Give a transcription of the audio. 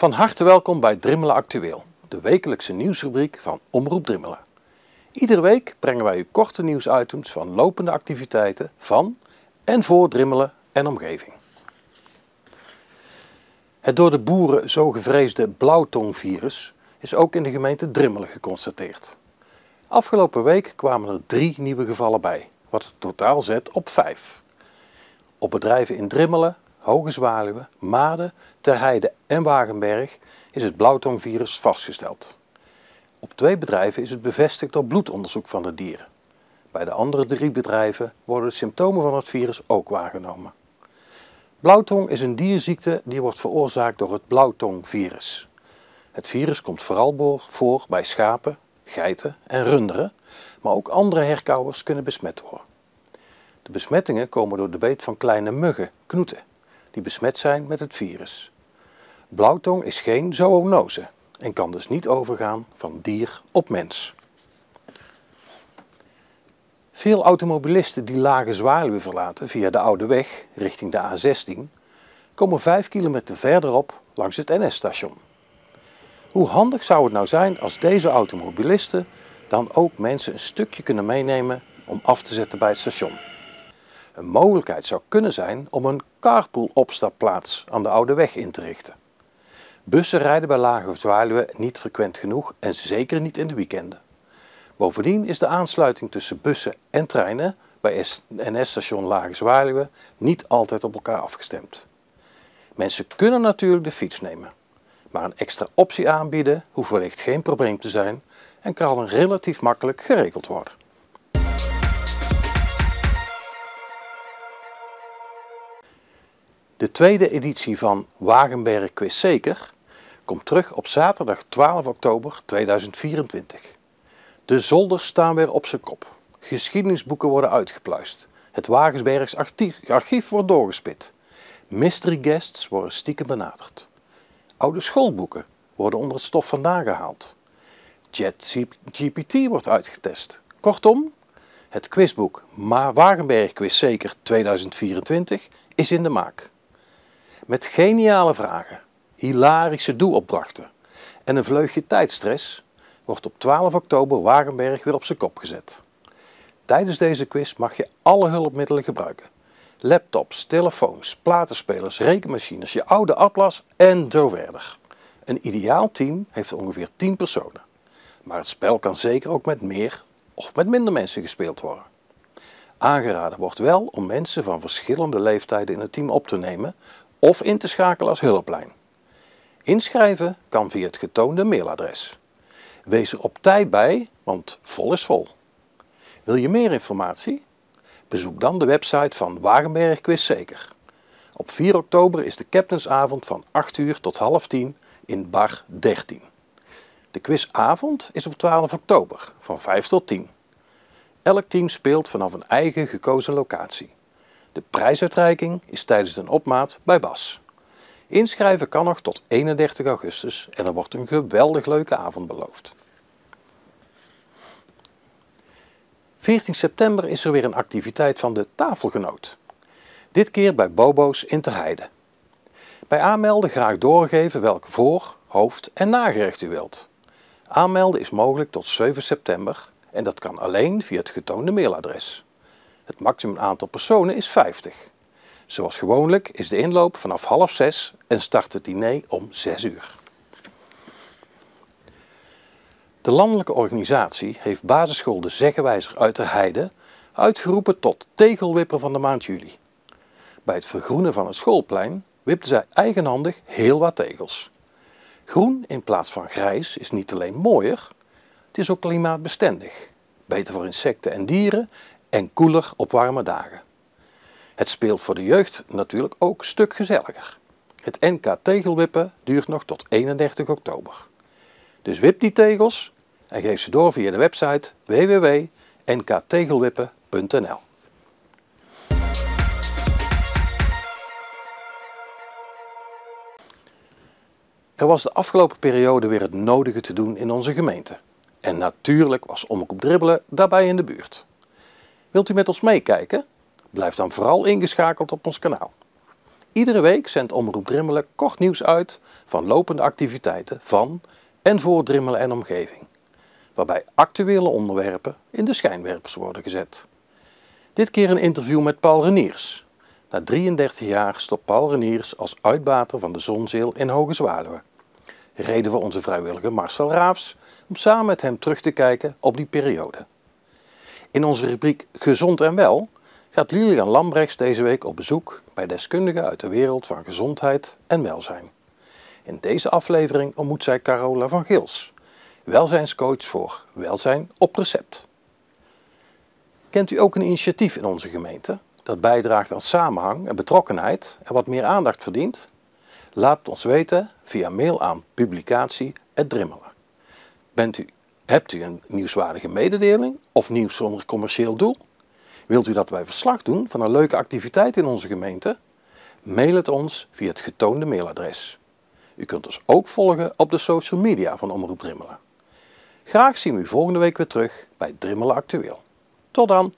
Van harte welkom bij Drimmelen Actueel, de wekelijkse nieuwsrubriek van Omroep Drimmelen. Iedere week brengen wij u korte nieuwsitems van lopende activiteiten van en voor Drimmelen en omgeving. Het door de boeren zo gevreesde blauwtongvirus is ook in de gemeente Drimmelen geconstateerd. Afgelopen week kwamen er drie nieuwe gevallen bij, wat het totaal zet op vijf. Op bedrijven in Drimmelen, Hoge Zwaluwen, Maarden, Terheide en Wagenberg is het blauwtongvirus vastgesteld. Op twee bedrijven is het bevestigd door bloedonderzoek van de dieren. Bij de andere drie bedrijven worden de symptomen van het virus ook waargenomen. Blauwtong is een dierziekte die wordt veroorzaakt door het blauwtongvirus. Het virus komt vooral voor bij schapen, geiten en runderen, maar ook andere herkauwers kunnen besmet worden. De besmettingen komen door de beet van kleine muggen, knoeten die besmet zijn met het virus. Blauwtong is geen zoonose en kan dus niet overgaan van dier op mens. Veel automobilisten die Lage Zwaluwe verlaten via de Oude Weg richting de A16 komen 5 kilometer verderop langs het NS-station. Hoe handig zou het nou zijn als deze automobilisten dan ook mensen een stukje kunnen meenemen om af te zetten bij het station? Een mogelijkheid zou kunnen zijn om een carpool-opstapplaats aan de Oude Weg in te richten. Bussen rijden bij Lage Zwaluwe niet frequent genoeg en zeker niet in de weekenden. Bovendien is de aansluiting tussen bussen en treinen bij NS-station Lage Zwaluwe niet altijd op elkaar afgestemd. Mensen kunnen natuurlijk de fiets nemen, maar een extra optie aanbieden hoeft wellicht geen probleem te zijn en kan relatief makkelijk geregeld worden. De tweede editie van Wagenberg Quiz Zeker komt terug op zaterdag 12 oktober 2024. De zolders staan weer op zijn kop. Geschiedenisboeken worden uitgepluist. Het Wagensbergs archief wordt doorgespit. Mystery guests worden stiekem benaderd. Oude schoolboeken worden onder het stof vandaan gehaald. ChatGPT wordt uitgetest. Kortom, het quizboek Ma Wagenberg Quiz Zeker 2024 is in de maak. Met geniale vragen, hilarische doelopdrachten en een vleugje tijdstress wordt op 12 oktober Wagenberg weer op zijn kop gezet. Tijdens deze quiz mag je alle hulpmiddelen gebruiken. Laptops, telefoons, platenspelers, rekenmachines, je oude atlas en zo verder. Een ideaal team heeft ongeveer 10 personen. Maar het spel kan zeker ook met meer of met minder mensen gespeeld worden. Aangeraden wordt wel om mensen van verschillende leeftijden in het team op te nemen of in te schakelen als hulplijn. Inschrijven kan via het getoonde mailadres. Wees er op tijd bij, want vol is vol. Wil je meer informatie? Bezoek dan de website van Wagenberg Quiz Zeker. Op 4 oktober is de captainsavond van 8 uur tot half 10 in bar 13. De quizavond is op 12 oktober van 5 tot 10. Elk team speelt vanaf een eigen gekozen locatie. De prijsuitreiking is tijdens een opmaat bij Bas. Inschrijven kan nog tot 31 augustus en er wordt een geweldig leuke avond beloofd. 14 september is er weer een activiteit van de tafelgenoot. Dit keer bij Bobo's in Terheide. Bij aanmelden graag doorgeven welk voor, hoofd en nagerecht u wilt. Aanmelden is mogelijk tot 7 september en dat kan alleen via het getoonde mailadres. Het maximum aantal personen is 50. Zoals gewoonlijk is de inloop vanaf half zes en start het diner om 6 uur. De landelijke organisatie heeft basisschool De Zeggenwijzer uit de Heide uitgeroepen tot tegelwipper van de maand juli. Bij het vergroenen van het schoolplein wipten zij eigenhandig heel wat tegels. Groen in plaats van grijs is niet alleen mooier, het is ook klimaatbestendig, beter voor insecten en dieren en koeler op warme dagen. Het speelt voor de jeugd natuurlijk ook stuk gezelliger. Het NK tegelwippen duurt nog tot 31 oktober. Dus wip die tegels en geef ze door via de website www.nktegelwippen.nl. Er was de afgelopen periode weer het nodige te doen in onze gemeente. En natuurlijk was Omroep Dribbelen daarbij in de buurt. Wilt u met ons meekijken? Blijf dan vooral ingeschakeld op ons kanaal. Iedere week zendt Omroep Drimmelen kort nieuws uit van lopende activiteiten van en voor Drimmelen en omgeving, waarbij actuele onderwerpen in de schijnwerpers worden gezet. Dit keer een interview met Paul Reniers. Na 33 jaar stopt Paul Reniers als uitbater van de Zonzeel in Hoge Zwaluwe. Reden we onze vrijwilliger Marcel Raafs om samen met hem terug te kijken op die periode. In onze rubriek Gezond en Wel gaat Lilian Lambrechts deze week op bezoek bij deskundigen uit de wereld van gezondheid en welzijn. In deze aflevering ontmoet zij Carola van Gils, welzijnscoach voor Welzijn op Recept. Kent u ook een initiatief in onze gemeente dat bijdraagt aan samenhang en betrokkenheid en wat meer aandacht verdient? Laat het ons weten via mail aan publicatie@drimmelen. Bent u Hebt u een nieuwswaardige mededeling of nieuws zonder commercieel doel? Wilt u dat wij verslag doen van een leuke activiteit in onze gemeente? Mail het ons via het getoonde mailadres. U kunt ons ook volgen op de social media van Omroep Drimmelen. Graag zien we u volgende week weer terug bij Drimmelen Actueel. Tot dan!